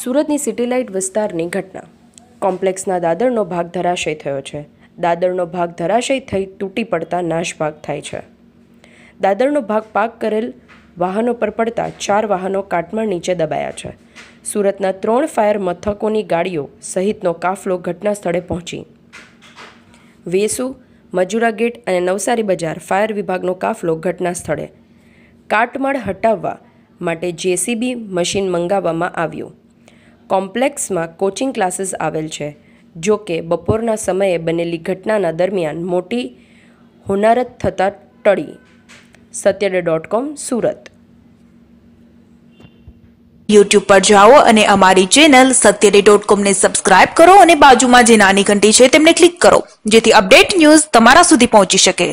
સુરતની સિટીલાઇટ વિસ્તારની ઘટના કોમ્પ્લેક્સના દાદરનો ભાગ ધરાશય થયો છે દાદરનો ભાગ ધરાશય થઈ તૂટી પડતા નાશ ભાગ થાય છે દાદરનો ભાગ પાક કરેલ વાહનો પર પડતા ચાર વાહનો કાટમાળ નીચે દબાયા છે સુરતના ત્રણ ફાયર મથકોની ગાડીઓ સહિતનો કાફલો ઘટના સ્થળે પહોંચી વેસુ મજુરા ગેટ અને નવસારી બજાર ફાયર વિભાગનો કાફલો ઘટના સ્થળે કાટમાળ હટાવવા માટે જેસીબી મશીન મંગાવવામાં આવ્યું કોમ્પ્લેક્સમાં કોચિંગ ક્લાસીસ આવેલ છે જો કે બપોરના સમયે બનેલી ઘટનાના દરમિયાન મોટી હોનારત થતાં ટળી સત્યડે ડોટ કોમ સુરત યુટ્યુબ પર જાઓ અને અમારી ચેનલ સત્યડે ડોટ કોમને સબસ્ક્રાઇબ કરો અને બાજુમાં જે નાની ઘંટી છે તેમને ક્લિક કરો જેથી અપડેટ ન્યૂઝ તમારા સુધી પહોંચી શકે